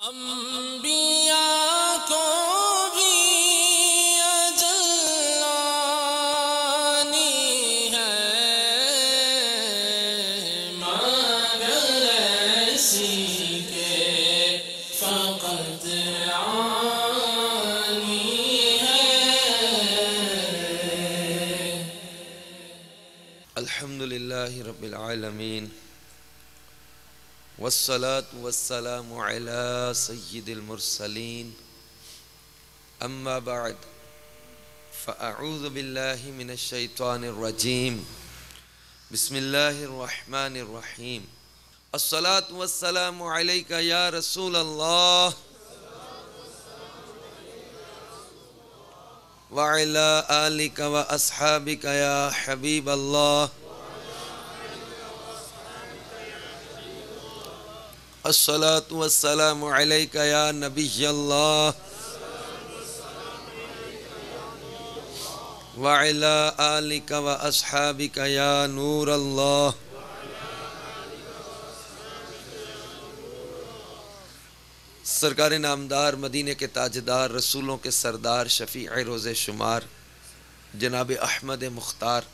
انبیاء کو بھی جلانی ہے مگر ایسی الحمد لله رب العالمين वसलात वसलाम सैदमरसलिन अम्माबाद फ़ाऊज़बिल्लिमिनशैतवानरजीम बसमीम असलात वसलाम या रसूल अल्लाह वाला आलिक व असहाबिक या हबीब अल्लाह या नबी वाला व या नूर अल्लाह सरकार नामदार मदीने के ताजदार रसूलों के सरदार शफ़ी रोज़ शुमार जनाब अहमद मुख्तार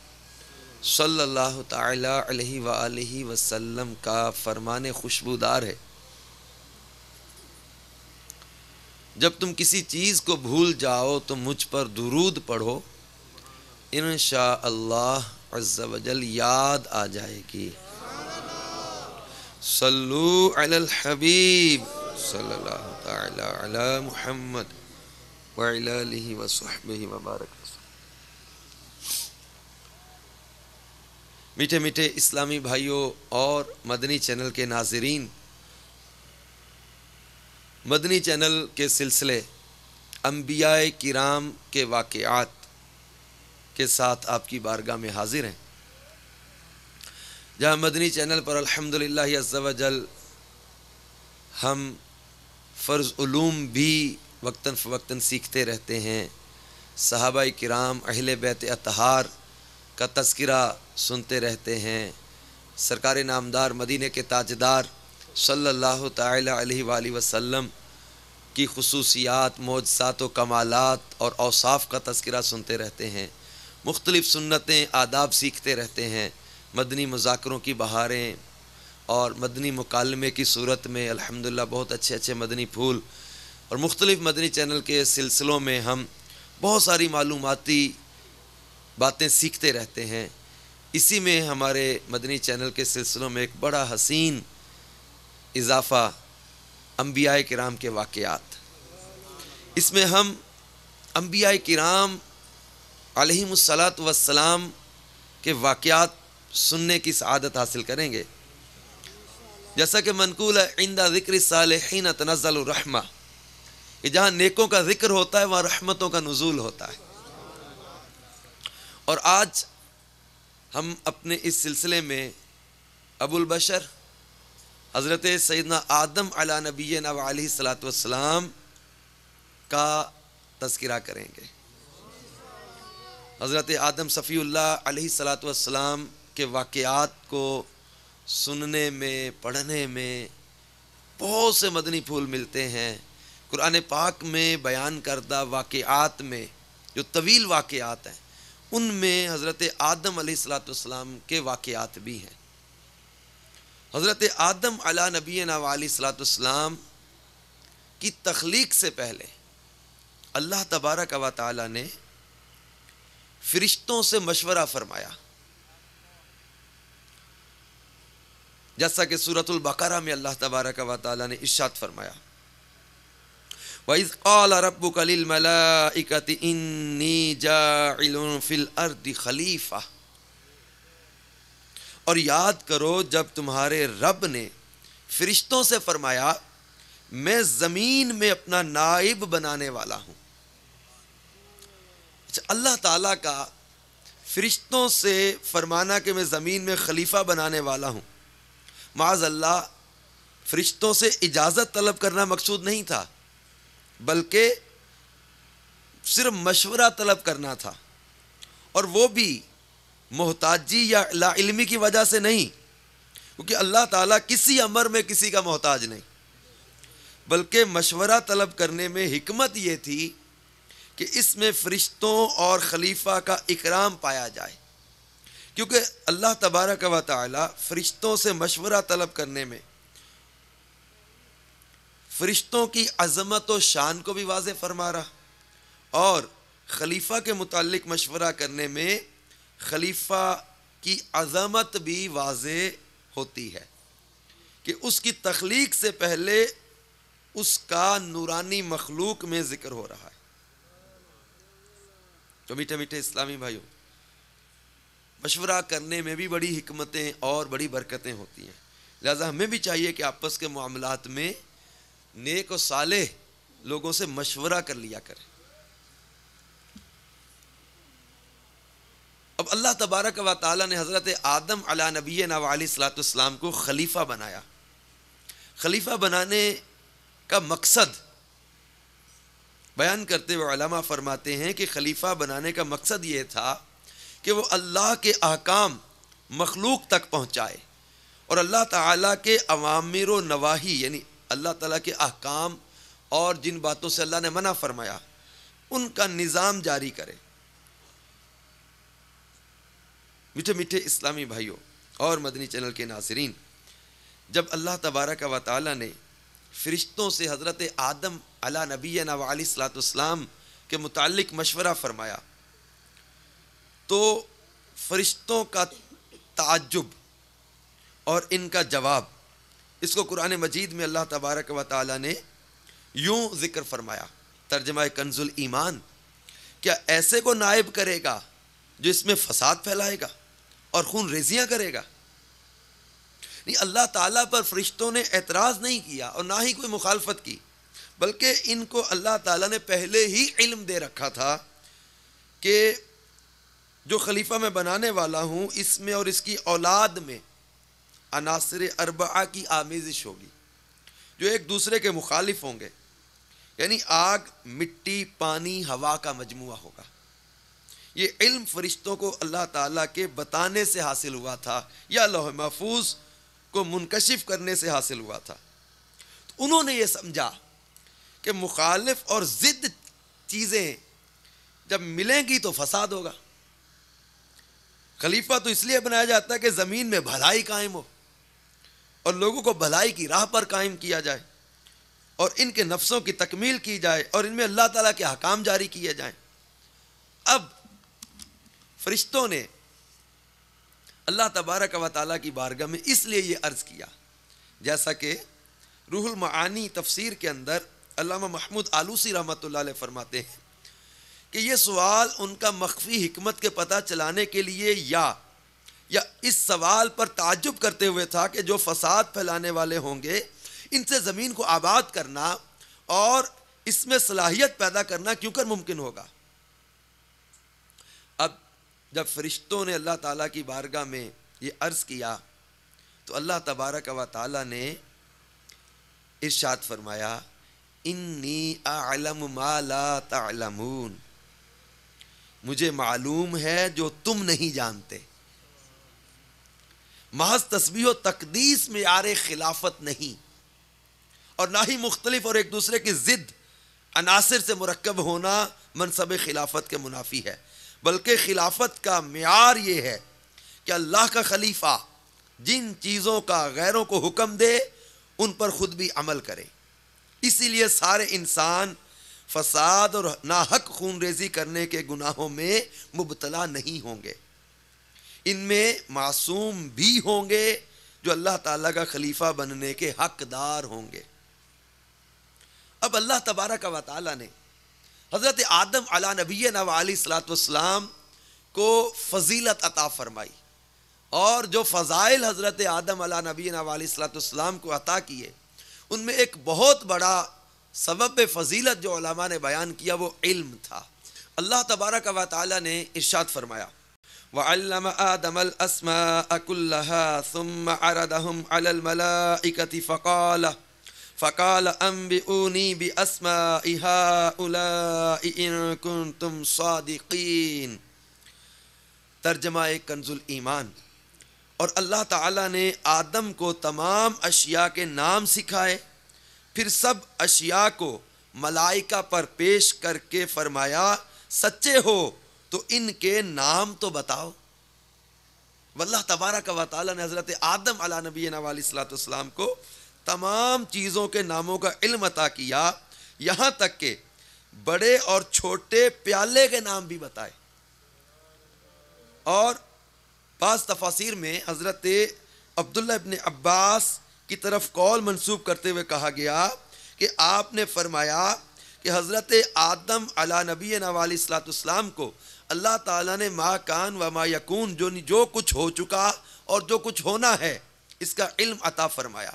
सल्लल्लाहु अलैहि अलैहि वसल्लम का फरमान खुशबूदार है जब तुम किसी चीज़ को भूल जाओ तो मुझ पर दुरूद पढ़ो इन वजल याद आ जाएगी सल्लू अल हबीब सल्लल्लाहु ताला अला मुहम्मद वबरक मीठे मीठे इस्लामी भाइयों और मदनी चैनल के नाजरीन मदनी चैनल के सिलसिले अम्बिया किराम के वाकयात के साथ आपकी बारगाह में हाजिर हैं जहाँ मदनी चैनल पर अल्हम्दुलिल्लाह हम फ़र्ज़ भी वक्ता फ़वक्ता सीखते रहते हैं सहाबा कराम अहिल बैत अतहार का तस्करा सुनते रहते हैं सरकार नामदार मदीने के ताजदार सल्लल्लाहु अलैहि वसल्लम की खसूसियात मौजसात व कमालत और अवसाफ़ का तस्करा सुनते रहते हैं मुख्तलिफ़ सुन्नतें आदाब सीखते रहते हैं मदनी मुजाकरों की बहारें और मदनी मुकालमे की सूरत में अल्हम्दुलिल्लाह बहुत अच्छे अच्छे मदनी फूल और मुख्तलिफ़ मदनी चैनल के सिलसिलों में हम बहुत सारी मालूमती बातें सीखते रहते हैं इसी में हमारे मदनी चैनल के सिलसिलों में एक बड़ा हसीन इजाफा अम्बिया कराम के वाकयात इसमें हम अम्बिया कराम आलिमसलात वसलाम के वाकयात सुनने की सदत हासिल करेंगे जैसा कि मनकूल है इंदा ज़िक्र सालहीन तनज़लरहमा कि जहाँ नेकों का ज़िक्र होता है वहाँ रहमतों का नज़ूल होता है और आज हम अपने इस सिलसिले में अबुल बशर हज़रत सैदना आदम अला नबी नबी का तस्करा करेंगे हज़रत आदम सफ़ील्लाम के वाक़ात को सुनने में पढ़ने में बहुत से मदनी फूल मिलते हैं कुरान पाक में बयान करदा वाक़ात में जो तवील वाक़ात हैं उनमें हज़रत आदम सलाम के वाक़ात भी हैं हज़रत आदम अला नबी सलातम की तख्लीक से पहले अल्लाह तबारक व ताली ने फ़रिश्तों से मशवरा फ़रमाया जैसा कि सूरतुल बकरा में अल्लाह तबारक व ताली ने इर्शाद फरमाया वज़ कल रब कलिल मलाइकत इन्नी जाफिल अर्द खलीफा और याद करो जब तुम्हारे रब ने फरिश्तों से फरमाया मैं ज़मीन में अपना नाइब बनाने वाला हूँ अच्छा, अल्लाह ताला का फरिश्तों से फरमाना कि मैं ज़मीन में खलीफा बनाने वाला हूँ माज अल्लाह फरिश्तों से इजाज़त तलब करना मकसूद नहीं था बल्कि सिर्फ मशवरा तलब करना था और वो भी मोहताजी या लाइलमी की वजह से नहीं क्योंकि अल्लाह ताला किसी अमर में किसी का मोहताज नहीं बल्कि मशवरा तलब करने में हमत ये थी कि इसमें फ़रिश्तों और खलीफा का इकराम पाया जाए क्योंकि अल्लाह तबारक वाली फ़रिश्तों से मशवरा तलब करने में फरिश्तों की अजमत व शान को भी वाज फरमा रहा और खलीफा के मुतालिक मशवरा करने में खलीफा की अजमत भी वाज होती है कि उसकी तख्लीक से पहले उसका नूरानी मखलूक में ज़िक्र हो रहा है तो मीठे मीठे इस्लामी भाइयों मशवरा करने में भी बड़ी हमतें और बड़ी बरकतें होती हैं लिहाजा हमें भी चाहिए कि आपस के मामलों में नेक और साले लोगों से मशवरा कर लिया करें अब अल्लाह तबारक व ताली ने हज़रत आदम अला नबी नवासलाम को खलीफा बनाया खलीफा बनाने का मकसद बयान करते हुए अलामा फरमाते हैं कि खलीफा बनाने का मकसद ये था कि वो अल्लाह के अहकाम मखलूक तक पहुँचाए और अल्लाह ताला के अवामिर नवाही यानी अल्लाह ताला के अहकाम और जिन बातों से अल्लाह ने मना फरमाया उनका निज़ाम जारी करे मीठे मीठे इस्लामी भाइयों और मदनी चैनल के नाजरीन जब अल्लाह तबारक व ताली ने फ़रिश्तों से हज़रत आदम अला नबी नवासलाम के मुतल मशवरा फरमाया तो फ़रिश्तों का ताजुब और इनका जवाब इसको कुरान मजीद में अल्लाह तबारक व ताली ने यूँ ज़िक्र फरमाया तर्जमा कंजुल ईमान क्या ऐसे को नायब करेगा जो इसमें फसाद फैलाएगा और खून रेजियाँ करेगा नहीं अल्लाह ताली पर फरिश्तों ने एतराज़ नहीं किया और ना ही कोई मुखालफत की बल्कि इनको अल्लाह ताली ने पहले ही इल्म दे रखा था कि जो खलीफा मैं बनाने वाला हूँ इसमें और इसकी औलाद में अनासर अरबा की आमेजिश होगी जो एक दूसरे के मुखालिफ होंगे यानी आग मिट्टी पानी हवा का मजमु होगा ये इल्म फरिश्तों को अल्लाह ताला के बताने से हासिल हुआ था या लोह महफूज को मुनकशिफ करने से हासिल हुआ था तो उन्होंने ये समझा कि मुखालफ और ज़िद चीज़ें जब मिलेंगी तो फसाद होगा खलीफा तो इसलिए बनाया जाता है कि ज़मीन में भलाई कायम हो और लोगों को भलाई की राह पर कायम किया जाए और इनके नफ्सों की तकमील की जाए और इनमें अल्लाह ताला के हकाम जारी किए जाएं अब फरिश्तों ने अल्लाह तबारक व ताली की बारगाह में इसलिए ये अर्ज़ किया जैसा कि रूहुल मानी तफसीर के अंदर अल्लामा महमूद आलूसी रहमत फरमाते हैं कि ये सवाल उनका मख्फी हमत के पता चलाने के लिए या या इस सवाल पर ताजुब करते हुए था कि जो फसाद फैलाने वाले होंगे इनसे ज़मीन को आबाद करना और इसमें सलाहियत पैदा करना क्यों कर मुमकिन होगा अब जब फरिश्तों ने अल्लाह ताला की बारगाह में ये अर्ज़ किया तो अल्लाह तबारक व ताली ने इर्शाद फरमाया इन्नी आलम माला तलमून मुझे मालूम है जो तुम नहीं जानते महज तस्वीर तकदीस में खिलाफत नहीं और ना ही मुख्तलिफ और एक दूसरे की ज़िद अनासर से मरकब होना मनसब खिलाफत के मुनाफी है बल्कि खिलाफत का मैार ये है कि अल्लाह का खलीफा जिन चीज़ों का गैरों को हुक्म दे उन पर ख़ुद भी अमल करे इसीलिए सारे इंसान फसाद और नाहक खून रेजी करने के गुनाहों में मुबतला नहीं होंगे इनमें मासूम भी होंगे जो अल्लाह ताला का खलीफा बनने के हकदार होंगे अब अल्लाह तबारक व ताली ने हज़रत आदम अला नबी सलातम को फजीलत अता फरमाई और जो फ़ज़ाइल हज़रत आदम अला नबी सलातम को अता किए उनमें एक बहुत बड़ा सबब फजीलत जो ने बयान किया वो इल्म था अल्लाह तबारक व ताली ने इर्शाद फरमाया वल्लम आदमल असमा अकुल्लहा सुम अरदहम अलल मलाइकति फ़काल फ़काल अम्बि ऊनी बि असमा इहा उला कुन तुम सादिकीन तर्जमा कंजुल ईमान और अल्लाह ताला ने आदम को तमाम अशिया के नाम सिखाए फिर सब अशिया को मलाइका पर पेश करके फरमाया सच्चे हो तो इनके नाम तो बताओ वल्ला तबारा का वाली ने हज़रत आदम अला नबी नवासलाम को तमाम चीज़ों के नामों का इल्म अता किया यहाँ तक के बड़े और छोटे प्याले के नाम भी बताए और बाज तफासिर में हज़रत अब्दुल्ला इबन अब्बास की तरफ कौल मंसूब करते हुए कहा गया कि आपने फरमाया कि हज़रत आदम अला नबी नवासलाम को अल्लाह ताला ने मा कान व मा यकून जो जो कुछ हो चुका और जो कुछ होना है इसका इल्म अता फरमाया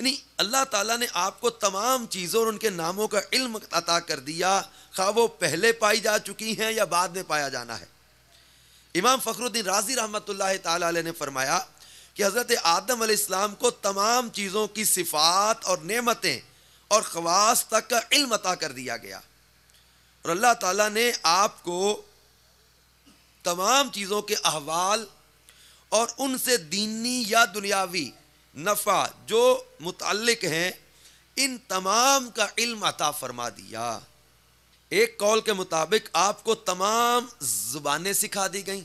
यानी अल्लाह ताला ने आपको तमाम चीज़ों और उनके नामों का इल्म अता कर दिया खा वो पहले पाई जा चुकी हैं या बाद में पाया जाना है इमाम फ़खरुद्दीन राजी रहमत ने फरमाया कि हज़रत आदम आसमाम को तमाम चीज़ों की सिफात और नेमतें और खवास तक का इल्म अता कर दिया गया और अल्लाह ताला ने आपको तमाम चीज़ों के अहवाल और उनसे दीनी या दुनियावी नफ़ा जो मुतलक हैं इन तमाम का इल्म अता फरमा दिया एक कॉल के मुताबिक आपको तमाम ज़ुबानें सिखा दी गई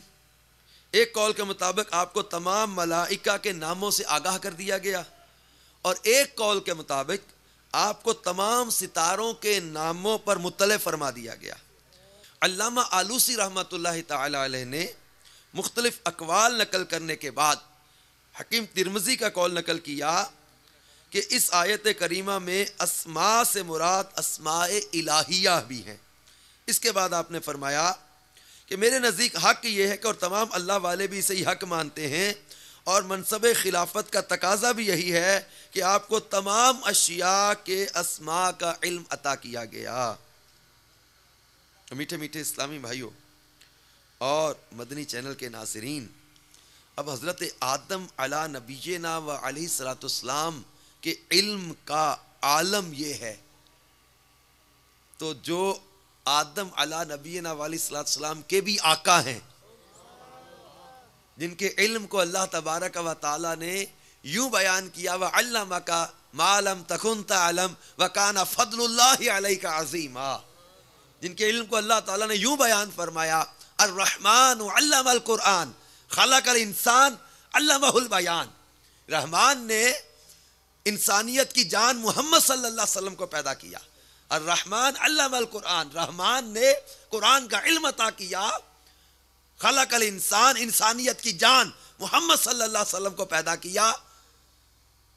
एक कॉल के मुताबिक आपको तमाम मलाइका के नामों से आगाह कर दिया गया और एक कॉल के मुताबिक आपको तमाम सितारों के नामों पर मुतल फरमा दिया गया अल्लामा आलूसी रहमत ताली ने मुख्तलिफ अकवाल नकल करने के बाद हकीम तिरमजी का कौल नकल किया कि इस आयत करीमा में असमा से मुराद असमा इलाहिया भी हैं इसके बाद आपने फरमाया कि मेरे नज़दीक हक ये है कि और तमाम अल्लाह वाले भी इसे हक मानते हैं और मनसब खिलाफत का तकाजा भी यही है कि आपको तमाम अशिया के असमा का इल्म अता किया गया तो मीठे मीठे इस्लामी भाइयों और मदनी चैनल के नासरीन अब हज़रत आदम अला नबीना व अली सलातम के इल्म का आलम यह है तो जो आदम अला नबीना वाली सलाम के भी आका हैं जिनके इल्म को अल्लाह तबारक व ताला ने यूं बयान किया वह अल्लाम का मालम तखुन तलम व काना फ़दल का अजीमा जिनके इल्म को अल्लाह ताला ने यूं बयान फरमाया अर रहमान क़ुरान खलक इंसान बयान रहमान ने इंसानियत की जान मोहम्मद सल्लल्लाहु अलैहि को पैदा किया और रहमान अल्लाम कुरान रहमान ने कुरान का इल्म अता किया खलक अल इंसान इंसानियत की जान मोहम्मद सल्लल्लाहु अलैहि वसल्लम को पैदा किया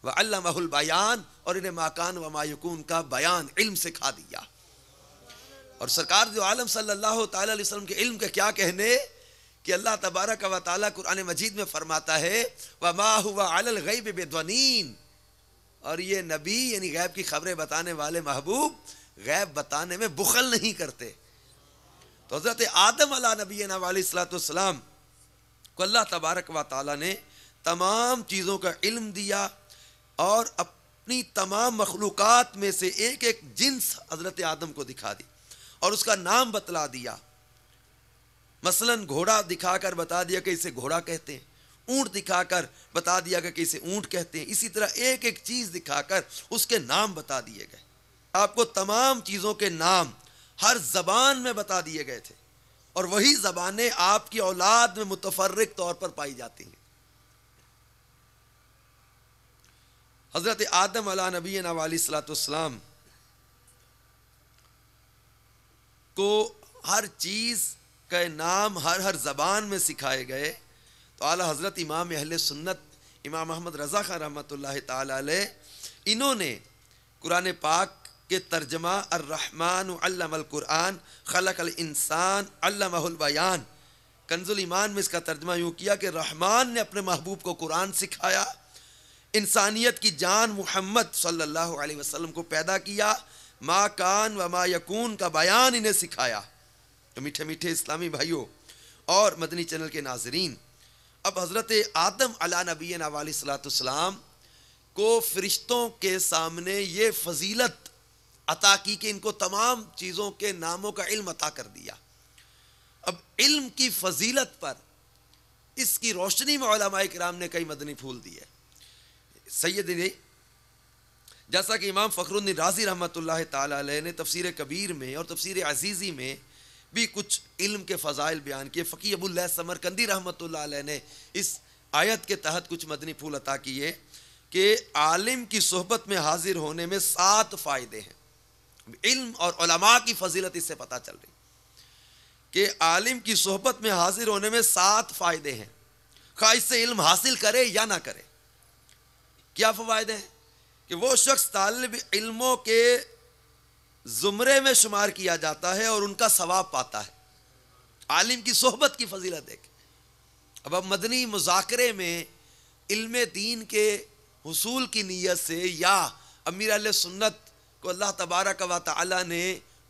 वह अल्लाहुल बयान और इन्हें माकान व मायकून का बयान इल्म सिखा दिया और सरकार जो आलम सल्लल्लाहु अलैहि वसल्लम के इल्म के क्या कहने कि अल्लाह तबारक व ताली कुरान मजीद में फरमाता है व मा हुआ अलल गैब बेदवनीन और ये नबी यानी गैब की खबरें बताने वाले महबूब गैब बताने में बुखल नहीं करते तो हज़रत आदम अला नबी को अल्लाह तबारक व ताली ने तमाम चीज़ों का इल्म दिया और अपनी तमाम मखलूक़ में से एक एक जिन्स हज़रत आदम को दिखा दी और उसका नाम बतला दिया मसलन घोड़ा दिखाकर बता दिया कि इसे घोड़ा कहते हैं ऊँट दिखाकर बता दिया गया कि इसे ऊँट कहते हैं इसी तरह एक एक चीज़ दिखाकर उसके नाम बता दिए गए आपको तमाम चीज़ों के नाम हर जबान में बता दिए गए थे और वही जबानें आपकी औलाद में मुतफरक तौर पर पाई जाती हैं हज़रत आदम अला नबी नवाली सलातम को हर चीज़ के नाम हर हर जबान में सिखाए गए तो आला हज़रत इमाम अहल सुन्नत इमाम अहमद रज़ा खान रहमत ला कुरान पाक के तर्जमा अर्रहमान अल्लामकुरान खलक इंसान अल्लाबयान कंजुल ईमान में इसका तर्जमा यूँ किया कि रहमान ने अपने महबूब को कुरान सिखाया इंसानियत की जान मोहम्मद सल्लल्लाहु अलैहि वसल्लम को पैदा किया मा कान व मा यकून का बयान इन्हें सिखाया तो मीठे मीठे इस्लामी भाइयों और मदनी चैनल के नाजरीन अब हज़रत आदम अला नबी नवाली सलाम को फरिश्तों के सामने ये फजीलत अता की कि इनको तमाम चीज़ों के नामों का इल्म अता कर दिया अब इल्म की फजीलत पर इसकी रोशनी में कराम ने कई मदनी फूल दिए ने जैसा कि इमाम फ़खरुद्दीन राजी रहमत ताली ने तफसर कबीर में और तफसर अजीज़ी में भी कुछ इल्म के फ़जाइल बयान किए फ़की अबुल्ल समरकंदी रहमत ने इस आयत के तहत कुछ मदनी फूल अता किए कि आलिम की सोहबत में हाजिर होने में सात फ़ायदे हैं इल्म और उलमा की फजीलत इससे पता चल रही कि आलिम की सोहबत में हाजिर होने में सात फ़ायदे हैं खा इससे इल्म हासिल करे या ना करे क्या फायदे हैं कि वो शख्स तालब इल्मों के ज़ुमरे में शुमार किया जाता है और उनका सवाब पाता है आलिम की सोहबत की फजीलत देख अब अब मदनी मुजाकरे में इल्म दीन के हसूल की नीयत से या अमीर सुन्नत को अल्लाह तबारक व ताली ने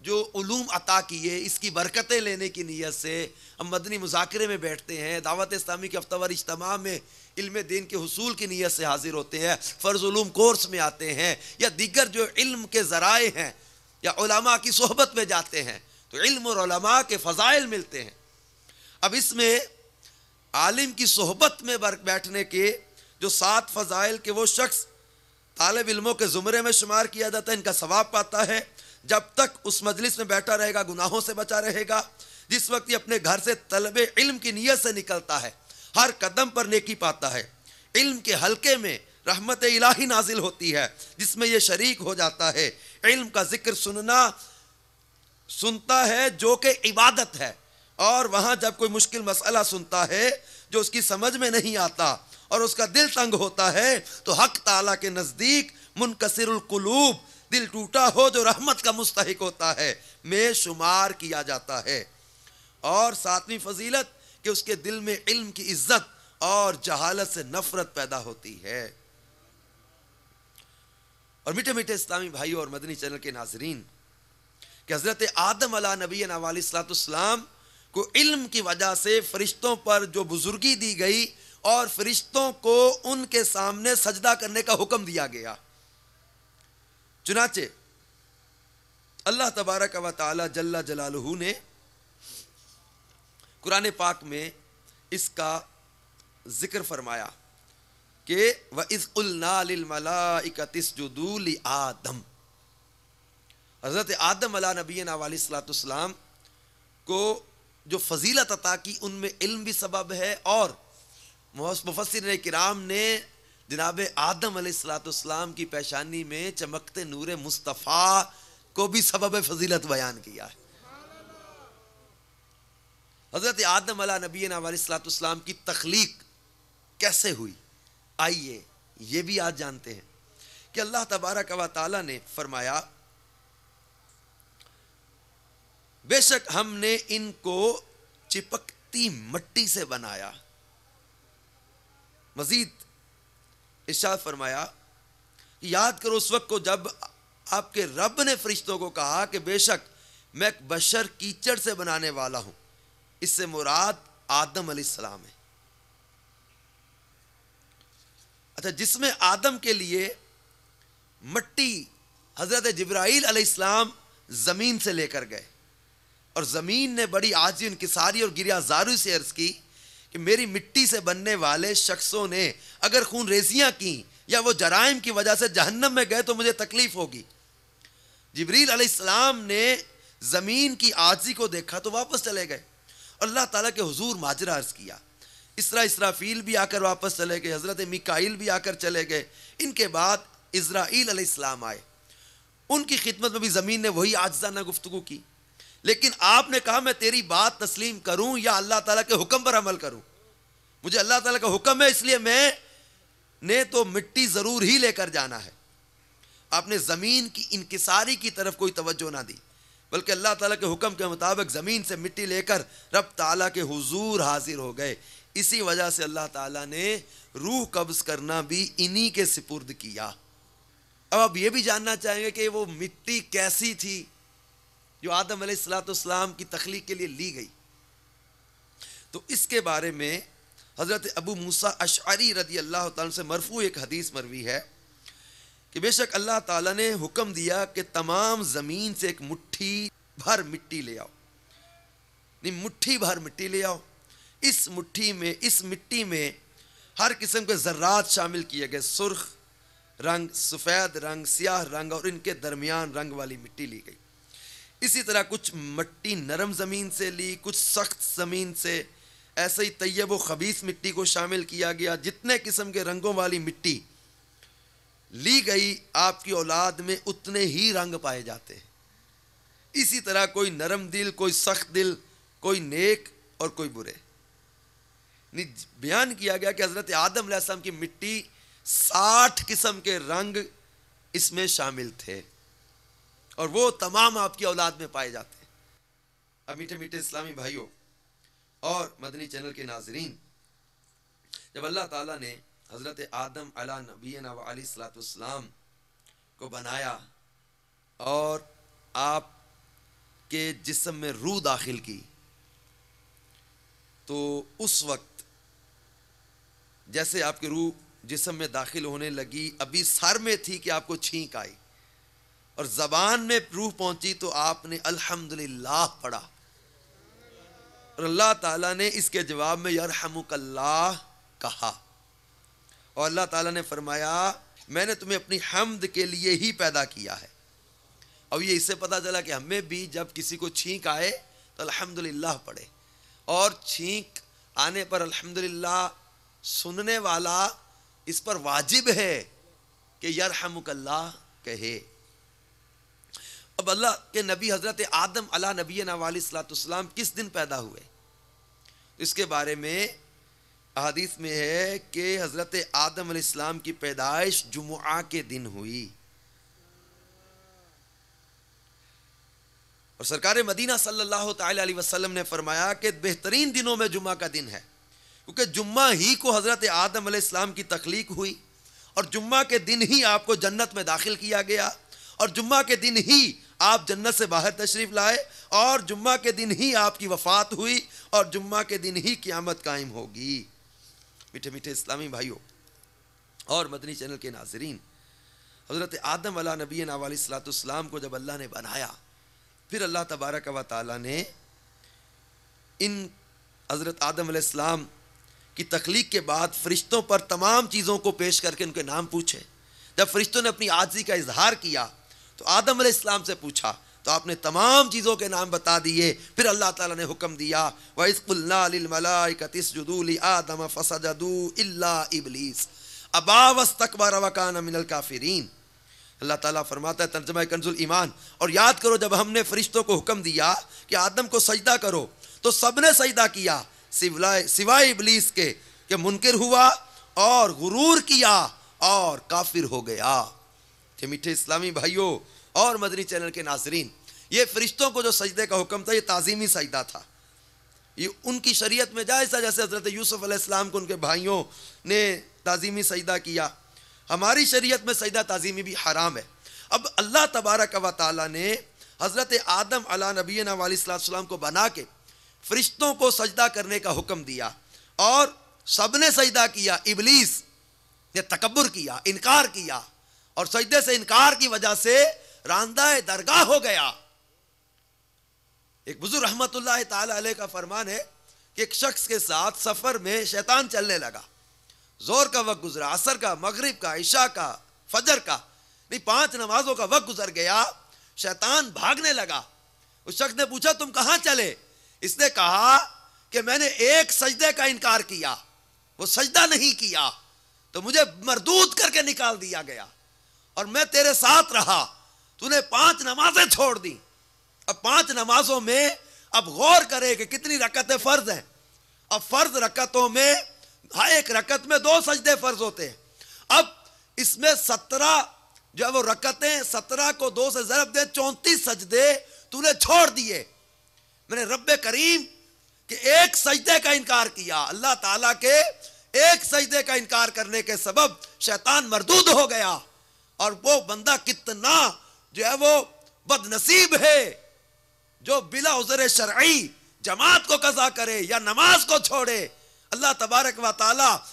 जो ूम अता किए इसकी बरकतें लेने की नीयत से हम मदनी मुजाकरे में बैठते हैं दावत इस्लामी के हफ्तावर इज्तम में इल्म दीन के हसूल की नीयत से हाजिर होते हैं फ़र्ज़ूम कोर्स में आते हैं या दीगर जो इल्म के ज़राए हैं या उलमा की सोहबत में जाते हैं तो इल्म और उलमा के फ़जाइल मिलते हैं अब इसमें आलिम की सोहबत में बैठने के जो सात फ़जाइल के वो शख्स तालब इलमों के ज़ुमरे में शुमार किया जाता है इनका सवाब पाता है जब तक उस मजलिस में बैठा रहेगा गुनाहों से बचा रहेगा जिस वक्त ये अपने घर से तलब इल्म की नीयत से निकलता है हर कदम पर नेकी पाता है इल्म के हल्के में रहमत इलाही नाजिल होती है जिसमें यह शरीक हो जाता है इल्म का जिक्र सुनना सुनता है जो कि इबादत है और वहाँ जब कोई मुश्किल मसला सुनता है जो उसकी समझ में नहीं आता और उसका दिल तंग होता है तो हक ताला के नज़दीक मुनकसरकलूब दिल टूटा हो जो रहमत का मुस्तक होता है में शुमार किया जाता है और सातवीं फजीलत कि उसके दिल में इल्म की इज्जत और जहालत से नफरत पैदा होती है और मीठे मीठे इस्लामी भाई और मदनी चैनल के नाजरीन कि हज़रत आदम अला नबी नवालीसलाम को इल्म की वजह से फरिश्तों पर जो बुजुर्गी दी गई और फरिश्तों को उनके सामने सजदा करने का हुक्म दिया गया चुनाचे अल्लाह तबारक व ताली जल्ला जलालहू ने कुरान पाक में इसका जिक्र फरमाया कि व इसनामलाकतूल आदम हज़रत आदम अला नबीना वालसलाम को जो फजीलत अता की उनमें इल्म भी सबब है और मुफसर किराम ने जनाब आदम सलाम की पेशानी में चमकते नूर मुस्तफ़ा को भी सबब फजीलत बयान किया है हज़रत आदम अला नबी सलाम की तख्लीक कैसे हुई आइए ये भी आज जानते हैं कि अल्लाह तबारक व ने फरमाया बेशक हमने इनको चिपकती मट्टी से बनाया मजीद इशाद फरमाया कि याद करो उस वक्त को जब आपके रब ने फरिश्तों को कहा कि बेशक मैं एक बशर कीचड़ से बनाने वाला हूं इससे मुराद आदम सलाम है अच्छा जिसमें आदम के लिए मट्टी हज़रत जब्राइल अलैहिस्सलाम ज़मीन से लेकर गए और ज़मीन ने बड़ी आजी उनकी सारी और जारू से अर्ज़ की कि मेरी मिट्टी से बनने वाले शख्सों ने अगर खून रेजियाँ की या वो जराइम की वजह से जहन्नम में गए तो मुझे तकलीफ होगी जबरील अलैहिस्सलाम ने ज़मीन की आजी को देखा तो वापस चले गए अल्लाह ताला के हुजूर माजरा अर्ज किया इसरा इसराफील भी आकर वापस चले गए हज़रत मिकाइल भी आकर चले गए इनके बाद इसराइल अलैहिस्सलाम आए उनकी खिदमत में भी ज़मीन ने वही आजाना गुफ्तु की लेकिन आपने कहा मैं तेरी बात तस्लीम करूं या अल्लाह ताला के हुक्म पर अमल करूं मुझे अल्लाह ताला का हुक्म है इसलिए मैं ने तो मिट्टी ज़रूर ही लेकर जाना है आपने ज़मीन की इनकसारी की तरफ कोई तवज्जो ना दी बल्कि अल्लाह ताला के हुक्म के मुताबिक ज़मीन से मिट्टी लेकर रब ताला के हुजूर हाजिर हो गए इसी वजह से अल्लाह ताला ने रूह कब्ज़ करना भी इन्हीं के सिपुर्द किया अब आप ये भी जानना चाहेंगे कि वो मिट्टी कैसी थी जो आदम सलाम की तख्लीक के लिए ली गई तो इसके बारे में हज़रत अबू मूसा अशारी रदी अल्लाह से मरफू एक हदीस मरवी है कि बेशक अल्लाह ताला ने हुक्म दिया कि तमाम ज़मीन से एक मुट्ठी भर मिट्टी ले आओ नहीं मुट्ठी भर मिट्टी ले आओ इस मुट्ठी में इस मिट्टी में हर किस्म के ज़र्रात शामिल किए गए सुर्ख रंग सफ़ेद रंग सियाह रंग और इनके दरमियान रंग वाली मिट्टी ली गई इसी तरह कुछ मट्टी नरम ज़मीन से ली कुछ सख्त ज़मीन से ऐसे ही तैयब व खबीस मिट्टी को शामिल किया गया जितने किस्म के रंगों वाली मिट्टी ली गई आपकी औलाद में उतने ही रंग पाए जाते हैं इसी तरह कोई नरम दिल कोई सख्त दिल कोई नेक और कोई बुरे बयान किया गया कि हज़रत आदम की मिट्टी साठ किस्म के रंग इसमें शामिल थे और वो तमाम आपकी औलाद में पाए जाते हैं अब मीठे मीठे इस्लामी भाइयों और मदनी चैनल के नाजरीन जब अल्लाह ताला ने हज़रत आदम अला नबी नवासलाम को बनाया और आप के जिसम में रूह दाखिल की तो उस वक्त जैसे आपकी रूह जिसम में दाखिल होने लगी अभी सर में थी कि आपको छींक आई और ज़बान में रूह पहुंची तो आपने अल्हम्दुलिल्लाह पढ़ा और अल्लाह ताला ने इसके जवाब में यरहमुकल्लाह कहा और अल्लाह ताला ने फरमाया मैंने तुम्हें अपनी हमद के लिए ही पैदा किया है अब ये इससे पता चला कि हमें भी जब किसी को छींक आए तो अल्हम्दुलिल्लाह पढ़े और छींक आने पर अल्हम्दुलिल्लाह सुनने वाला इस पर वाजिब है कि यरहमुकल्लाह कहे अब अल्लाह के नबी हज़रत आदम अला नबी नवासलाम किस दिन पैदा हुए इसके बारे में अदीस में है कि हज़रत आदम आदम की पैदाइश जुमुआ के दिन हुई और सरकार मदीना सल्लल्लाहु अलैहि वसल्लम ने फरमाया कि बेहतरीन दिनों में जुमा का दिन है क्योंकि जुम्मा ही को हज़रत आदम आसमाम की तख्लीक हुई और जुम्मा के दिन ही आपको जन्नत में दाखिल किया गया और जुम्मा के दिन ही आप जन्नत से बाहर तशरीफ़ लाए और जुम्मा के दिन ही आपकी वफ़ात हुई और जुम्मा के दिन ही क़्यामत कायम होगी मीठे मीठे इस्लामी भाइयों और मदनी चैनल के नाजरीन हज़रत आदम अला नबी नवालसलातम को जब अल्लाह ने बनाया फिर अल्लाह तबारक व ताली ने इन हज़रत आदम आसमाम की तख्लीक के बाद फ़रिश्तों पर तमाम चीज़ों को पेश करके उनके नाम पूछे जब फ़रिश्तों ने अपनी आजी का इजहार किया तो आदम इस्लाम से पूछा तो आपने तमाम चीज़ों के नाम बता दिए फिर अल्लाह ताला ने हुक्म दिया वज़कुल्लाकतिसजूली आदम फसजदू इल्ला इबलीस अबा वस्तकबर वकान काफिरीन अल्लाह ताला फरमाता है तर्जमा कंजुल ईमान और याद करो जब हमने फरिश्तों को हुक्म दिया कि आदम को सजदा करो तो सब ने सजदा किया सिवाय इबलीस के कि मुनकर हुआ और गुरूर किया और काफिर हो गया कि मीठे इस्लामी भाइयों और मदनी चैनल के नाजरीन ये फरिश्तों को जो सजदे का हुक्म था ये ताज़ीमी सजदा था ये उनकी शरीयत में जायज़ जैसे हज़रत यूसुफ़ अलैहिस्सलाम को उनके भाइयों ने ताज़ीमी सजदा किया हमारी शरीयत में सजदा ताज़ीमी भी हराम है अब अल्लाह तबारक व ताली ने हज़रत आदम अला नबीना वालीसलाम को बना के फरिश्तों को सजदा करने का हुक्म दिया और सब ने सजदा किया इबलीस ने तकबर किया इनकार किया और सजदे से इनकार की वजह से रानदा दरगाह हो गया एक बुजुर्ग रहमत का फरमान है कि एक शख्स के साथ सफर में शैतान चलने लगा जोर का वक्त गुजरा असर का मगरिब का ईशा का फजर का नहीं पांच नमाजों का वक्त गुजर गया शैतान भागने लगा उस शख्स ने पूछा तुम कहां चले इसने कहा कि मैंने एक सजदे का इनकार किया वो सजदा नहीं किया तो मुझे मरदूद करके निकाल दिया गया और मैं तेरे साथ रहा तूने पांच नमाजें छोड़ दी अब पांच नमाजों में अब गौर करे कि कितनी रकतें फर्ज हैं अब फर्ज रकतों में हर एक रकत में दो सजदे फर्ज होते हैं अब इसमें सत्रह जो है वो रकतें सत्रह को दो से जरब दे चौंतीस सजदे तूने छोड़ दिए मैंने रब करीम कि एक सजदे का इनकार किया अल्लाह ताला के एक सजदे का इनकार करने के सबब शैतान मरदूद हो गया और वो बंदा कितना जो है वो बदनसीब है जो बिला उजर शर्ई जमात को कजा करे या नमाज को छोड़े अल्लाह तबारक व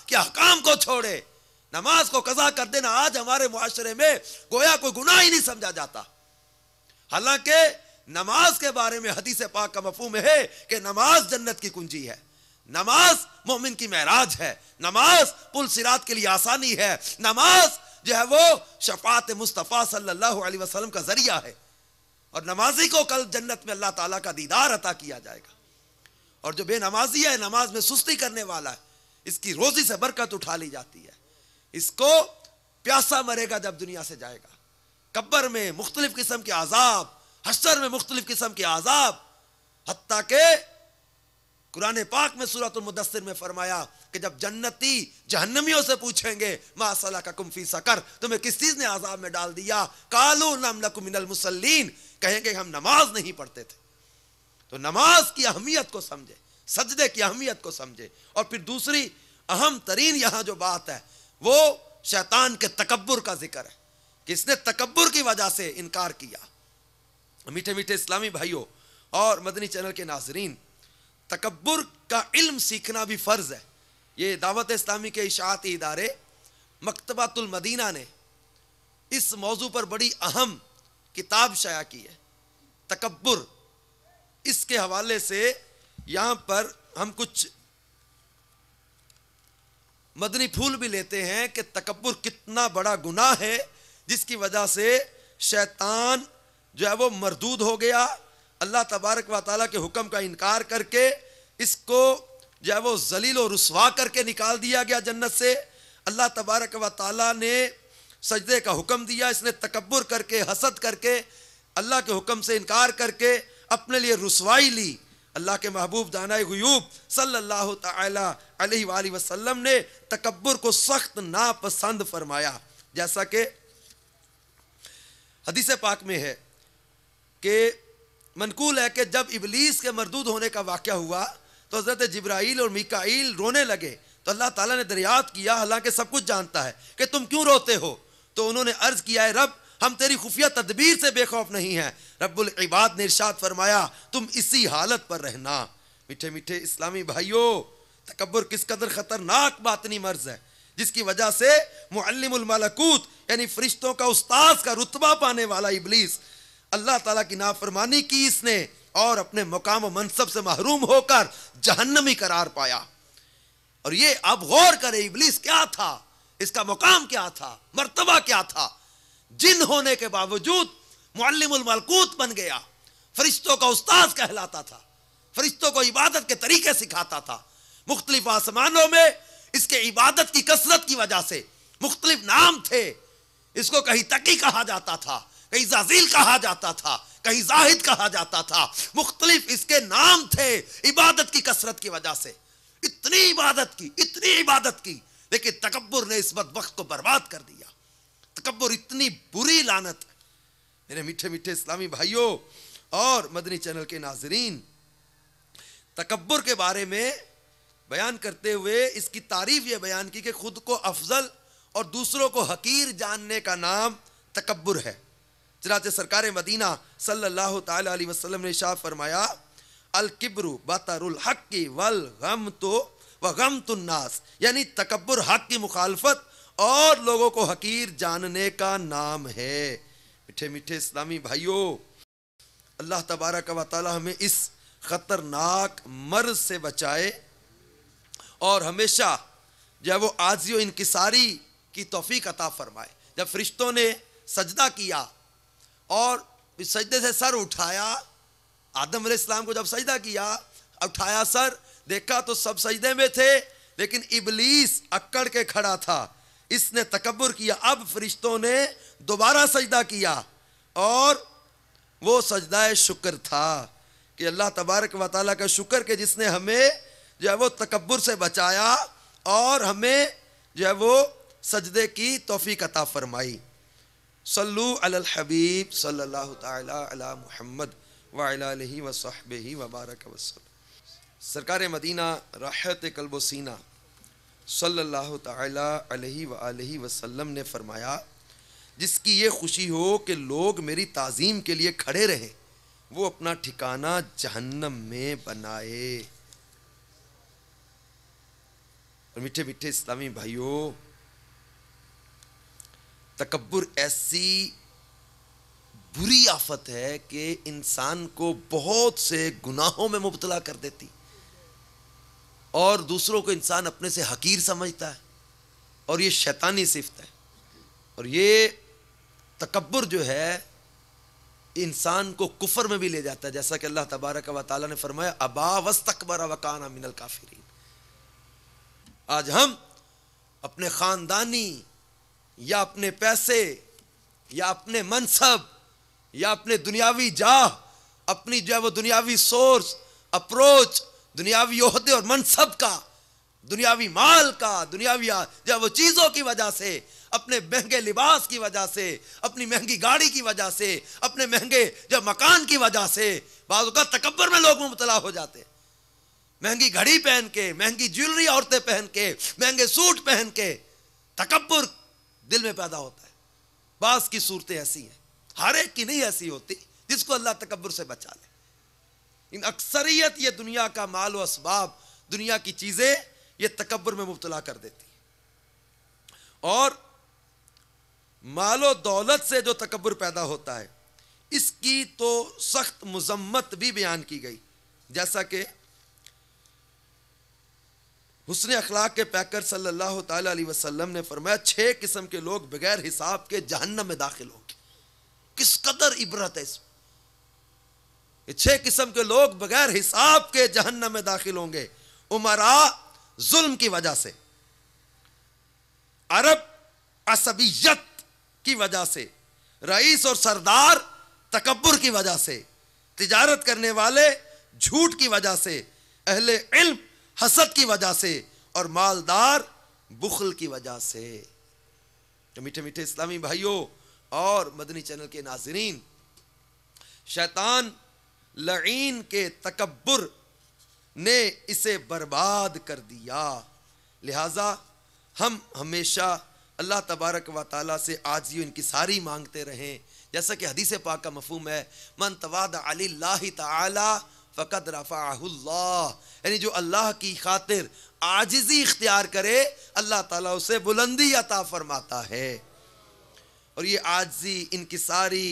के हकाम को छोड़े नमाज को कजा कर देना आज हमारे मुआरे में गोया कोई गुना ही नहीं समझा जाता हालांकि नमाज के बारे में हदीस पाक का मफूम है कि नमाज जन्नत की कुंजी है नमाज मोमिन की महराज है नमाज पुल सिरात के लिए आसानी है नमाज जो है वो शफात मुस्तफ़ा सल्लल्लाहु अलैहि वसल्लम का जरिया है और नमाजी को कल जन्नत में अल्लाह ताला का दीदार अता किया जाएगा और जो बेनमाजी है नमाज में सुस्ती करने वाला है इसकी रोजी से बरकत उठा ली जाती है इसको प्यासा मरेगा जब दुनिया से जाएगा कब्बर में मुख्तलिफ किस्म के आजाब हस्तर में मुख्तलिफ किस्म के आजाब हती के कुरान पाक में सूरत मुदसर में फरमाया कि जब जन्नती जहन्नमियों से पूछेंगे मासला का कुम्फी सकर तुम्हें किस चीज़ ने आज़ाब में डाल दिया कालू नम नकुमिनल मुसलिन कहेंगे हम नमाज नहीं पढ़ते थे तो नमाज की अहमियत को समझे सजदे की अहमियत को समझे और फिर दूसरी अहम तरीन यहां जो बात है वो शैतान के तकबर का जिक्र है किसने तकबर की वजह से इनकार किया मीठे मीठे इस्लामी भाइयों और मदनी चैनल के नाजरीन तकबर का इल्म सीखना भी फ़र्ज़ है ये दावत इस्लामी के इशाती इदारे मकतबातुल मदीना ने इस मौजू पर बड़ी अहम किताब शाया की है तकबर इसके हवाले से यहाँ पर हम कुछ मदनी फूल भी लेते हैं कि तकबर कितना बड़ा गुनाह है जिसकी वजह से शैतान जो है वो मरदूद हो गया अल्लाह तबारक व के हुक्म का इनकार करके इसको जो है वो जलील और रसवा करके निकाल दिया गया जन्नत से अल्लाह तबारक व ताली ने सजदे का हुक्म दिया इसने तकबर करके हसद करके अल्लाह के हुक्म से इनकार करके अपने लिए रसवाई ली अल्लाह के महबूब दाना गयूब सल्लल्लाहु अलैहि वसल्लम ने तकबर को सख्त नापसंद फरमाया जैसा कि हदीस पाक में है कि मनकूल है कि जब इबलीस के मरदूद होने का वाक़ हुआ तो हज़रत जब्राइल और मिकाइल रोने लगे तो अल्लाह ताला ने दरियात किया हालांकि सब कुछ जानता है कि तुम क्यों रोते हो तो उन्होंने अर्ज़ किया है रब हम तेरी खुफिया तदबीर से बेखौफ नहीं है रब्बुल इबाद ने इरशाद फरमाया तुम इसी हालत पर रहना मीठे मीठे इस्लामी भाइयों तकबर किस कदर ख़तरनाक बातनी मर्ज है जिसकी वजह से मुअल्लिमलमलकूत यानी फरिश्तों का उस्ताद का रुतबा पाने वाला इबलीस अल्लाह ताला की नाफरमानी की इसने और अपने मुकाम मनसब से महरूम होकर जहन्नमी करार पाया और ये अब गौर करे इबलीस क्या था इसका मुकाम क्या था मर्तबा क्या था जिन होने के बावजूद मलकूत बन गया फरिश्तों का उस्ताद कहलाता था फरिश्तों को इबादत के तरीके सिखाता था मुख्तलिफ आसमानों में इसके इबादत की कसरत की वजह से मुख्तलिफ नाम थे इसको कहीं तकी कहा जाता था कहीं जाजील कहा जाता था कहीं जाहिद कहा जाता था मुख्तलिफ इसके नाम थे इबादत की कसरत की वजह से इतनी इबादत की इतनी इबादत की लेकिन तकबर ने इस बद वक्त को बर्बाद कर दिया तकबर इतनी बुरी लानत है मेरे मीठे मीठे इस्लामी भाइयों और मदनी चैनल के नाजरीन तकबर के बारे में बयान करते हुए इसकी तारीफ यह बयान की कि खुद को अफजल और दूसरों को हकीर जानने का नाम तकबर है जनात सरकार मदीना सल्लल्लाहु अलैहि वसल्लम ने शाह फरमाया अल अलकिब्रु बतरुल हक की वल गम तो व गम तुन्नास यानी तकबर हक की मुखालफत और लोगों को हकीर जानने का नाम है मीठे मीठे इस्लामी भाइयों अल्लाह तबारक व ताली हमें इस ख़तरनाक मर्ज से बचाए और हमेशा जब वो आजियो इनकिसारी की तोफ़ी अता फ़रमाए जब फरिश्तों ने सजदा किया और सजदे से सर उठाया आदम इस्लाम को जब सजदा किया उठाया सर देखा तो सब सजदे में थे लेकिन इबलीस अक्कड़ के खड़ा था इसने तकबर किया अब फरिश्तों ने दोबारा सजदा किया और वो सजदा शुक्र था कि अल्लाह तबारक व ताली का शुक्र के जिसने हमें जो है वो तकबर से बचाया और हमें जो है वो सजदे की तोफ़ी कता फरमाई सल्लु अल हबीब सल्लल्लाहु ताला अला मुहम्मद वाली वसाहब वबारक वसलम सरकार मदीना राहत कल्ब सीना सल्लल्लाहु ताला अलैहि वसल्लम ने फरमाया जिसकी ये खुशी हो कि लोग मेरी ताज़ीम के लिए खड़े रहें वो अपना ठिकाना जहन्नम में बनाए और मीठे मीठे इस्लामी भाइयों तकबर ऐसी बुरी आफत है कि इंसान को बहुत से गुनाहों में मुबतला कर देती और दूसरों को इंसान अपने से हकीर समझता है और ये शैतानी सिफत है और ये तकबर जो है इंसान को कुफर में भी ले जाता है जैसा कि अल्लाह तबारक व ताली ने फरमाया अबा वस तकबर वकाना मिनल काफिरीन आज हम अपने ख़ानदानी या अपने पैसे या अपने मनसब या अपने दुनियावी जाह अपनी जो है वो दुनियावी सोर्स अप्रोच दुनियावी अहदे और मनसब का दुनियावी माल का दुनियावी जो है वो चीज़ों की वजह से अपने महंगे लिबास की वजह से अपनी महंगी गाड़ी की वजह से अपने महंगे जो मकान की वजह से बाद तकबर में लोग मुबतला हो जाते महंगी घड़ी पहन के महंगी ज्वेलरी औरतें पहन के महंगे सूट पहन के तकबर दिल में पैदा होता है बास की सूरतें ऐसी हैं हर एक की नहीं ऐसी होती जिसको अल्लाह तकबर से बचा ले इन अक्सरियत ये दुनिया का माल व इसबाब दुनिया की चीज़ें ये तकबर में मुबतला कर देती और मालो दौलत से जो तकबर पैदा होता है इसकी तो सख्त मजम्मत भी बयान की गई जैसा कि हुसन अखलाक के पैकर सल्लल्लाहु अलैहि वसल्लम ने फरमाया छह किस्म के लोग बगैर हिसाब के जहन्नम में दाखिल होंगे किस कदर इबरत है इसमें छह किस्म के लोग बगैर हिसाब के जहन्नम में दाखिल होंगे उमरा जुल्म की वजह से अरब असबियत की वजह से रईस और सरदार तकबर की वजह से तिजारत करने वाले झूठ की वजह से अहले इल्म हसद की वजह से और मालदार बुखल की वजह से तो मीठे मीठे इस्लामी भाइयों और मदनी चैनल के नाजरीन शैतान लईन के तकबर ने इसे बर्बाद कर दिया लिहाजा हम हमेशा अल्लाह तबारक व ताली से आज यू इनकी सारी मांगते रहें जैसा कि हदीस पाक का मफहम है मन तवाद अली फ़कत रफा यानी जो अल्लाह की खातिर आजिज़ी इख्तियार करे अल्लाह ताला उसे बुलंदी अता फरमाता है और ये आजजी सारी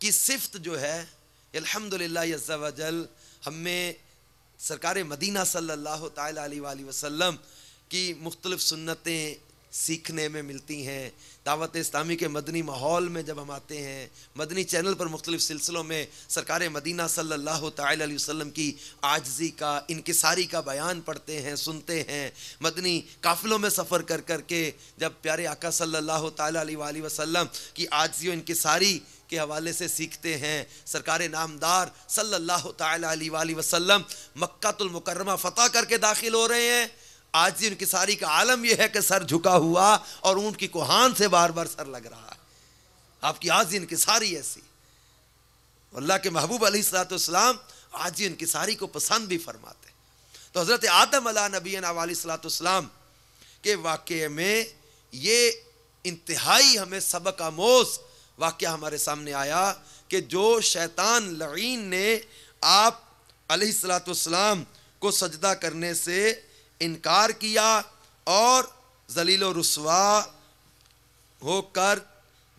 की सिफत जो है अलहमदिल्लाजल वजल हमें सरकार मदीना सल्लल्लाहु अलैहि वसल्लम की मुख्तलिफ़ सुन्नतें सीखने में मिलती हैं दावत इस्लामी के मदनी माहौल में जब हम आते हैं मदनी चैनल पर मुख्तलिफ़ सिलसिलों में सरकार मदीना अलैहि वसल्लम की आजजी का इनकसारी का बयान पढ़ते हैं सुनते हैं मदनी काफ़िलों में सफ़र कर कर के जब प्यारे आका सल्ला वसम की आजजी इनकसारी के हवाले से सीखते हैं सरकार नामदार सल्ला वसम मक्तुलमकरमा फ़तेह करके दाखिल हो रहे हैं आज उनकी सारी का आलम यह है कि सर झुका हुआ और ऊंट की कुहान से बार बार सर लग रहा है आपकी आज इनकी सारी ऐसी अल्लाह के महबूब अली सलातम आज इनकी सारी को पसंद भी फरमाते तो हज़रत आदम अला नबी सलातम के वाक्य में ये इंतहाई हमें सबक आमोज वाक्य हमारे सामने आया कि जो शैतान लगीन ने आप सलातम को सजदा करने से इनकार किया और जलील रसवा होकर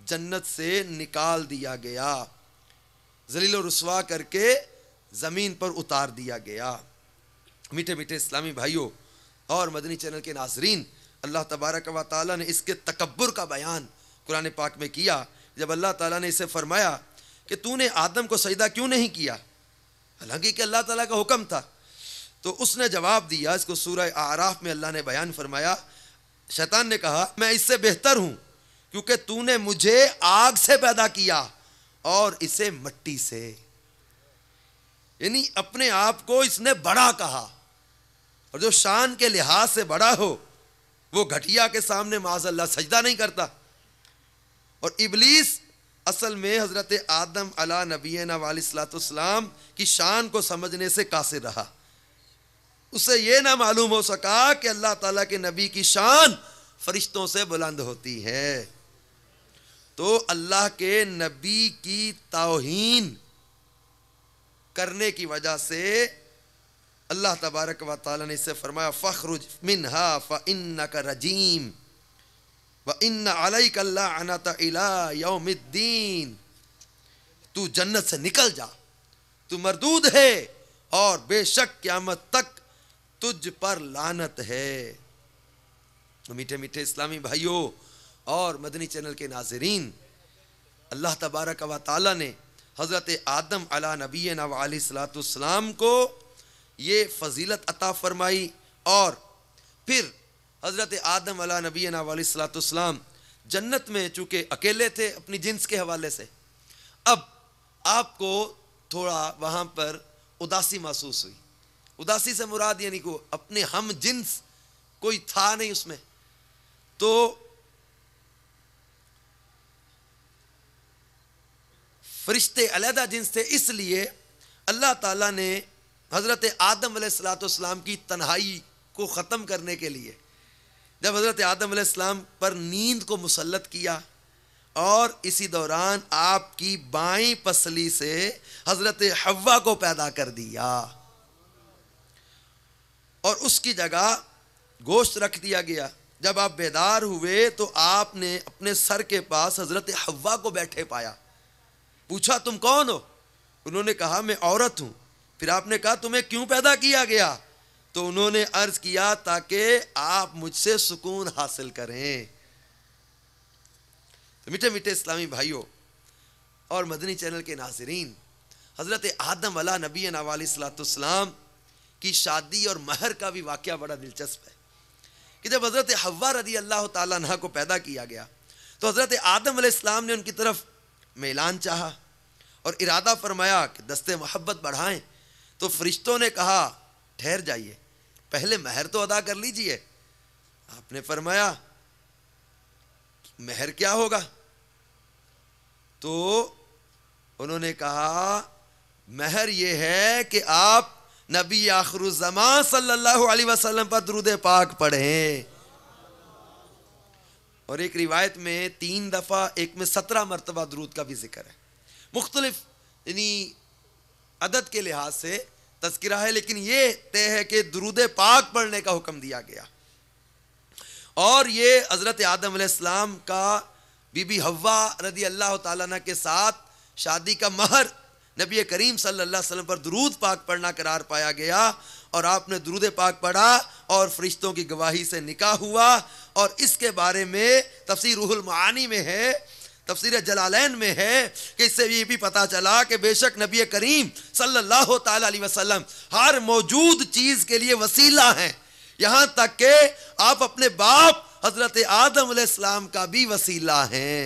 जन्नत से निकाल दिया गया जलील रसवा करके ज़मीन पर उतार दिया गया मीठे मीठे इस्लामी भाइयों और मदनी चैनल के नाजरीन अल्लाह तबारक व ताली ने इसके तकबर का बयान कुरान पाक में किया जब अल्लाह तला ने इसे फरमाया कि तूने आदम को सजदा क्यों नहीं किया हालांकि कि अल्लाह ताला का हुक्म था तो उसने जवाब दिया इसको सूर्य आराफ में अल्लाह ने बयान फरमाया शैतान ने कहा मैं इससे बेहतर हूं क्योंकि तूने मुझे आग से पैदा किया और इसे मट्टी से यानी अपने आप को इसने बड़ा कहा और जो शान के लिहाज से बड़ा हो वो घटिया के सामने माजल्ला सजदा नहीं करता और इबलीस असल में हज़रत आदम अला नबीना वालसलाम की शान को समझने से कासिर रहा उसे यह ना मालूम हो सका कि अल्लाह ताला के नबी की शान फरिश्तों से बुलंद होती है तो अल्लाह के नबी की तोहन करने की वजह से अल्लाह तबारक व ताली ने इसे फरमाया फ़खरुज फ इन्न का रजीम व इन अलैकल्लाउमद्दीन तू जन्नत से निकल जा तू मरदूद है और बेशक क़्यामत तक तुझ पर लानत है तो मीठे मीठे इस्लामी भाइयों और मदनी चैनल के नाजरीन अल्लाह तबारक व ने हज़रत आदम अला नबी नवासलाम को ये फजीलत अता फरमाई और फिर हज़रत आदम अला नबी नवासलाम जन्नत में चूँकि अकेले थे अपनी जिन्स के हवाले से अब आपको थोड़ा वहाँ पर उदासी महसूस हुई उदासी से मुराद यानी को अपने हम जिन्स कोई था नहीं उसमें तो फरिश्ते अलहदा जिन्स थे इसलिए अल्लाह ताला ने हज़रत आदम सलाम की तन्हाई को ख़त्म करने के लिए जब हज़रत आदम सलाम पर नींद को मुसलत किया और इसी दौरान आपकी बाई पसली से हज़रत हवा को पैदा कर दिया और उसकी जगह गोश्त रख दिया गया जब आप बेदार हुए तो आपने अपने सर के पास हज़रत हवा को बैठे पाया पूछा तुम कौन हो उन्होंने कहा मैं औरत हूं फिर आपने कहा तुम्हें क्यों पैदा किया गया तो उन्होंने अर्ज किया ताकि आप मुझसे सुकून हासिल करें तो मीठे मीठे इस्लामी भाइयों और मदनी चैनल के नाजरीन हज़रत आदम वाला नबी नवाली सलातम की शादी और महर का भी वाक्य बड़ा दिलचस्प है कि जब हज़रत हवा रदी अल्लाह तह को पैदा किया गया तो हज़रत आदम इस्लाम ने उनकी तरफ मेलान चाहा और इरादा फरमाया कि दस्ते मोहब्बत बढ़ाएं तो फरिश्तों ने कहा ठहर जाइए पहले महर तो अदा कर लीजिए आपने फरमाया महर क्या होगा तो उन्होंने कहा महर यह है कि आप नबी आखरुजमा सल्लल्लाहु अलैहि वसल्लम पर दरुद पाक पढ़े और एक रिवायत में तीन दफ़ा एक में सत्रह मरतबा दरूद का भी जिक्र है मुख्तलिफ यानी अदद के लिहाज से तस्करा है लेकिन यह तय है कि दरूद पाक पढ़ने का हुक्म दिया गया और ये हज़रत आदम का बीबी हवा रदी अल्लाह ताला के साथ शादी का महर नबी करीम सल्लल्लाहु अलैहि वसल्लम पर दरूद पाक पढ़ना करार पाया गया और आपने दरूद पाक पढ़ा और फरिश्तों की गवाही से निकाह हुआ और इसके बारे में तफसीर रूहुल मानी में है तफसीर जलालैन में है कि इससे ये भी पता चला कि बेशक नबी करीम सल्लल्लाहु अलैहि वसल्लम हर मौजूद चीज़ के लिए वसीला हैं यहाँ तक के आप अपने बाप हज़रत आदम का भी वसीला हैं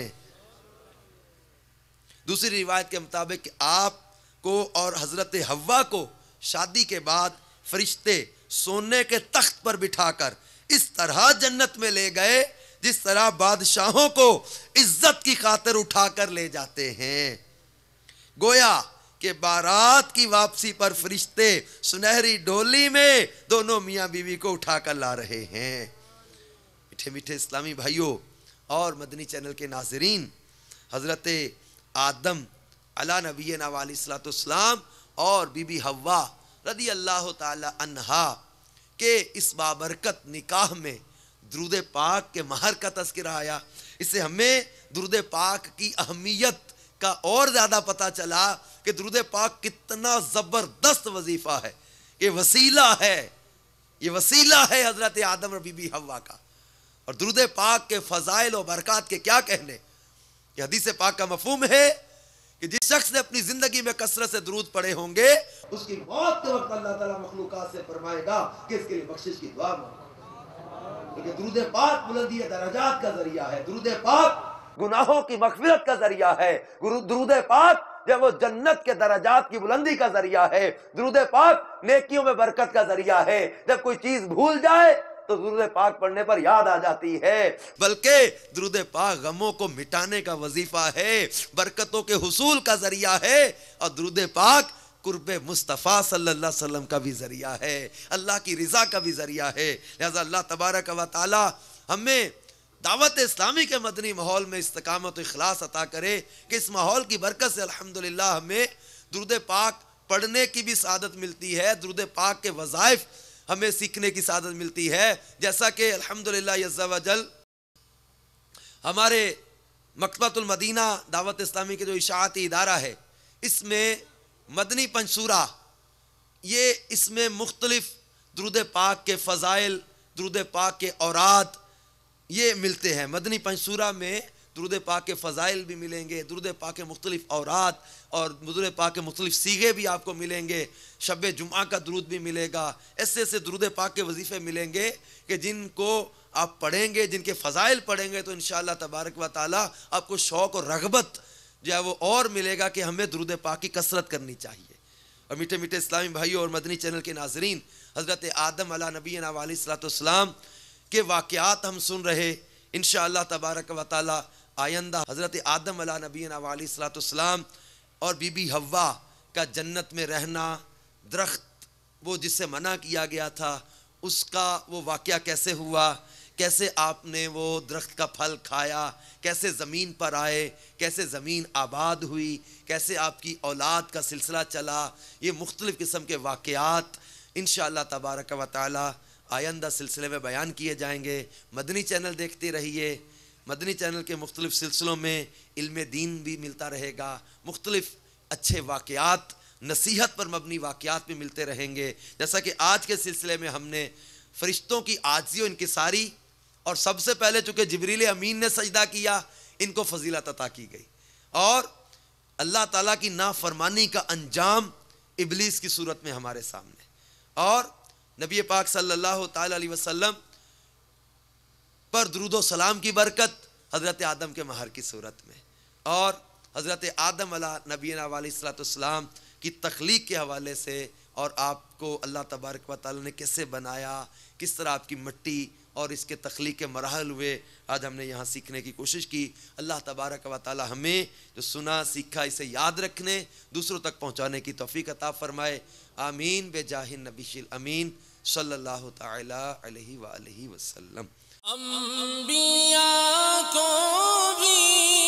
दूसरी रिवायत के मुताबिक आप को और हज़रत हवा को शादी के बाद फरिश्ते सोने के तख्त पर बिठाकर इस तरह जन्नत में ले गए जिस तरह बादशाहों को इज्जत की खातर उठाकर ले जाते हैं गोया के बारात की वापसी पर फरिश्ते सुनहरी डोली में दोनों मियाँ बीवी को उठाकर ला रहे हैं मीठे मीठे इस्लामी भाइयों और मदनी चैनल के नाजरीन हज़रत आदम अला नबी नवासलाम और बीबी हवा रदी अल्लाह तहा के इस बाबरकत निकाह में द्रुद पाक के महर का तस्करा आया इससे हमें द्रुद पाक की अहमियत का और ज़्यादा पता चला कि द्रुद पाक कितना ज़बरदस्त वजीफ़ा है ये वसीला है ये वसीला है हज़रत आदम और बीबी हवा का और द्रुद पाक के फ़जाइल और बरक़ात के क्या कहने कि हदीसे पाक का मफूम है कि जिस शख्स ने अपनी जिंदगी में कसरत से दरूद पड़े होंगे उसकी मौत के वक्त अल्लाह ताला मखलूक से फरमाएगा कि इसके लिए बख्शिश की दुआ क्योंकि दरूद पाक बुलंदी दराजात का जरिया है दरूद पाक गुनाहों की मखफिरत का जरिया है दरूद पाक जब वो जन्नत के दराजात की बुलंदी का जरिया है दरूद पाक नेकियों में बरकत का जरिया है जब कोई चीज भूल जाए तो दुरुद पाक पढ़ने पर याद आ जाती है बल्कि दुरुद पाक गमों को मिटाने का वजीफा है बरकतों के हसूल का जरिया है और दुरुद पाक कुर्ब मुस्तफ़ा सल्ला वसम का भी ज़रिया है अल्लाह की रज़ा का भी ज़रिया है लिहाजा अल्लाह तबारक व ताली हमें दावत इस्लामी के मदनी माहौल में इस्तकामत अखलास अता करे कि इस माहौल की बरकत से अल्हम्दुलिल्लाह हमें दुरुद पाक पढ़ने की भी सादत मिलती है दुरुद पाक के वज़ाइफ़ हमें सीखने की सादत मिलती है जैसा कि अल्हम्दुलिल्लाह हमारे मकबतुलमदीना दावत इस्लामी के जो इशाती इदारा है इसमें मदनी पंसूरा ये इसमें मुख्तलफ़ द्रुद पाक के फ़ाइल द्रुद पाक के औरात ये मिलते हैं मदनी पंसूरा में दुरुद पा के फ़ज़ाइल भी मिलेंगे दुरुद पा के मुख्तलिफ़ औरत और दुरुद पा के मुख्तलिफ़ सीगे भी आपको मिलेंगे शब जुमा का दुरुद भी मिलेगा ऐसे ऐसे दुरुद पा के वजीफ़े मिलेंगे कि जिनको आप पढ़ेंगे जिनके फ़ज़ाइल पढ़ेंगे तो इन तबारक व ताल आपको शौक़ और रगबत जो है वो और मिलेगा कि हमें दुरुद पा की कसरत करनी चाहिए और मीठे मीठे इस्लामी भाइयों और मदनी चैनल के नाजरीन हज़रत आदम अला नबी नवाली के वाक़ात हम सुन रहे इन तबारक वाली आयंदा हज़रत आदम अला नबी नवासलाम और बीबी हवा का जन्नत में रहना दरख्त वो जिससे मना किया गया था उसका वो वाक़ कैसे हुआ कैसे आपने वो दरख्त का फल खाया कैसे ज़मीन पर आए कैसे ज़मीन आबाद हुई कैसे आपकी औलाद का सिलसिला चला ये मुख्तलिफ़ किस्म के वाक़ात इन तबारक व ताली आइंदा सिलसिले में बयान किए जाएंगे मदनी चैनल देखते रहिए मदनी चैनल के मुख्तलिफ सिलसिलों में इल्म दीन भी मिलता रहेगा मुख्तलिफ अच्छे वाक़ात नसीहत पर मबनी वाक़ात भी मिलते रहेंगे जैसा कि आज के सिलसिले में हमने फ़रिश्तों की इनकी सारी और सबसे पहले चूँकि जबरील अमीन ने सजदा किया इनको फजीलत अता की गई और अल्लाह ताला की नाफरमानी का अंजाम इबलीस की सूरत में हमारे सामने और नबी पाक सल्लल्लाहु अलैहि वसल्लम पर दरुदो सलाम की बरकत हज़रत आदम के महर की सूरत में और हज़रत आदम अला नबीना सलाम की तख्लीक के हवाले से और आपको अल्लाह तबारक वाली ने कैसे बनाया किस तरह आपकी मिट्टी और इसके तख्लीक के मरहल हुए आज हमने यहाँ सीखने की कोशिश की अल्लाह तबारक व ताली हमें जो सुना सीखा इसे याद रखने दूसरों तक पहुँचाने की तोफ़ी अता फ़रमाए आमीन बे जाहिन नबीशिल अमीन सल्ला तसल्म अम्बिया को भी